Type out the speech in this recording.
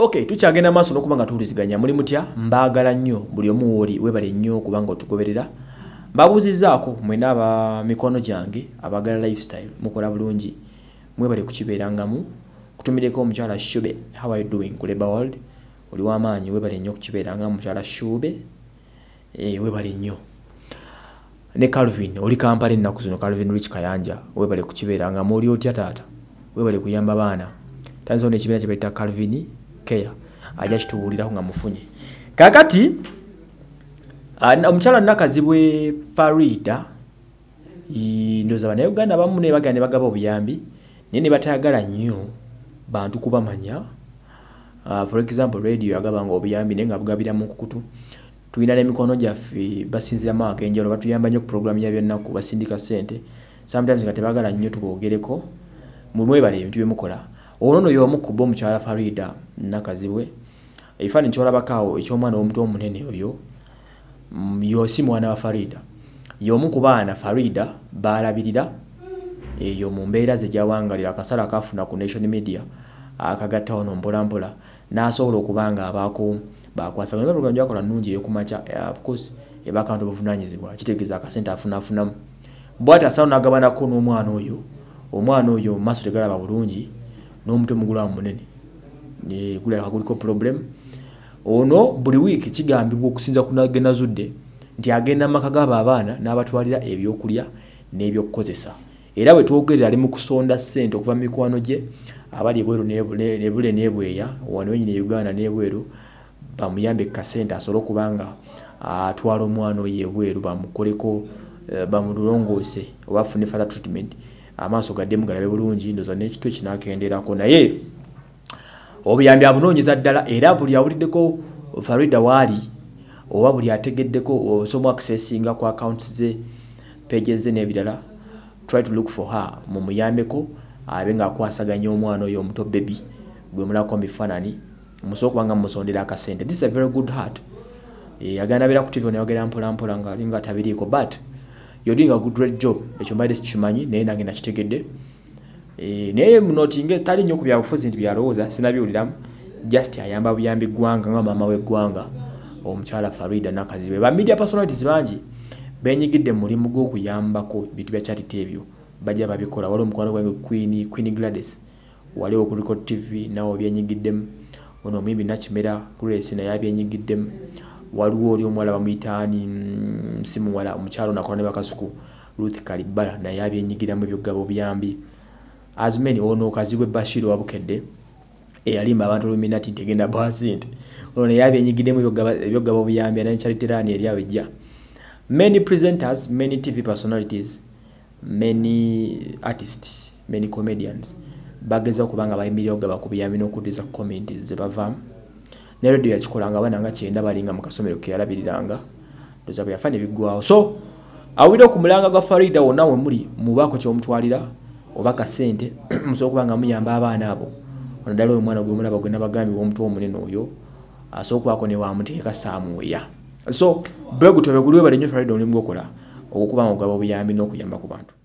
Okay, tukyagenda maaso n'okuba nga tuwuliziganya muli mutya mbaagala nnyo buli omu woli webale nnyo okuba nga otugoberera mbabuuzizaako mwena aba mikono gyange abaagala lifestyle mukola bulungi mwebale kukibeerangamu kutumireko omukyala shube how are you doing kuleba world oli w'amaanyi webale nnyo okukibeerangamu mukyala shube e, eh, webale nnyo ne calvin oli kampala ennaku zino calvin rich kayanja webale kukibeerangamu oli otya taata webale kuyamba baana tanzao nekibiina kye baita calvini care ajja kituwuliraho nga mufunye kakati omukyala nakazibwe farida ndoza bannayuganda bamu nebagaa ne bagaba obuyambi naye ne batayagala nnyo bantu kubamanya uh, for example radio agabanga obuyambi naye nga bugabira mu kukutu tulina nemikono gyaffe basinziramu akenjalo batuyamba nnyo ku programu ya byonnaku basindika sente sometimes nga tebagala nnyo tubogereko mulwebala ebintu byemukola onono y'omu ku bo omukyala farida nakazibwe ekifaananyi kyolabako awo ekyomwana w'omuntu omunene oyo mm, yosi mwana wa farida y'omu ku baana farida baalabirira eyo eh, mu mbeera ze gyawangalira akasala akafuna ku nation media akagatta wono mpolampola n'asobola okuba nga abaako bakwasaga nye program gyakola nnungi eyokumakya eh, ofcourse ebakantu eh, obuvunaanyizibwa kitegeeza akasente afunafunamu bwati asalo n'agabanako n'omwana oyo omwana oyo mu maaso tegalaba bulungi n'omutemu gula munene gulaka guliko problem ono buli wiiki kigambibwa okusinza kunagenda zudde nti agenda amaka gaabo abaana n'abatwalira ebyokulya n'ebyokukozesa era bwe twogerera ali mu kusonda ssente okuva mu mikwano gye abali ebweru nebule n'ebweya wano wenyine uganda n'ebweru bamuyambe kukasente asobole okubanga atwala omwana oyo ebweru bamukoleko eh, bamulongoose oba afune fathe treatment amaaso gaddemu galabe bulungi ndoza nekitu ekinakenderako naye obuyambi abunoonyeza ddala era buli awuliddeko farida waali oba buli ategeddeko osoma akusesinga ku akawunt ze page ze n'ebirala try to look for her mumuyambeko abe ngaakwasaganya omwana oyo omuto bebi gwe mulako mubifaanani musobola kubanga mumusondera akasente this is a very good heart eh, agandabira ku tv onayogera mpolampola ngaalinga tabiriiko but e, yolinga goodred jo ekyo mbaire sikimanyi naye nange nakitegedde eh, naye munotinga tali nnyo ku byabufuzi nti byalowooza sinabiwuliramu just ayamba buyambi ggwanga nga maama weggwanga omukyala farida nakazibe bamedia personalities bangi benyigidde mu mulimu gw'okuyambako bintu bya charity ebyo bajja babikola waliwo omukwano gwange queen queen grades waliwo kuliko tv nawo byenyigiddemu ono omuyimbi nakimera grace naye abyenyigiddemu waliwo oli omuwala bamuyita ani mm, si muwala omukyalo nakola ne bakasuku ruth kalibala naye abyenyigiramu ebyogabo byambi asmen ono okazibwa ebashiro wabukedde eyalimba abantu luminati ntegenda bwasinte ono naye abyenyigiremu ebyogabo buyambi ana nekyaliterani eryawo ejja many presenters many tv personalities many artists many comedians bageza okuba nga bayimirirawo gaba ku buyambi n'okuddiza ku comment zebavaamu ne radio yakikolanga abaana nga kyenda balinga mu kasomero ke yalabiriranga ndoza bwe yafa nebiggwawo so awulire okumulanga gwa farida wonna wemuli mubaako kyomutwalira oba kasente musobola okuba nga muyamba abaana abo ono ddala oyo omwana gwemulaba gwe nabagambibwa omutwe omunene oyo asobola okubaako ne wamuteeka saamuweya so begutobeguliwe balinyo farida omulimu gwokola ogukuba nga ogaba obuyambi n'okuyamba ku bantu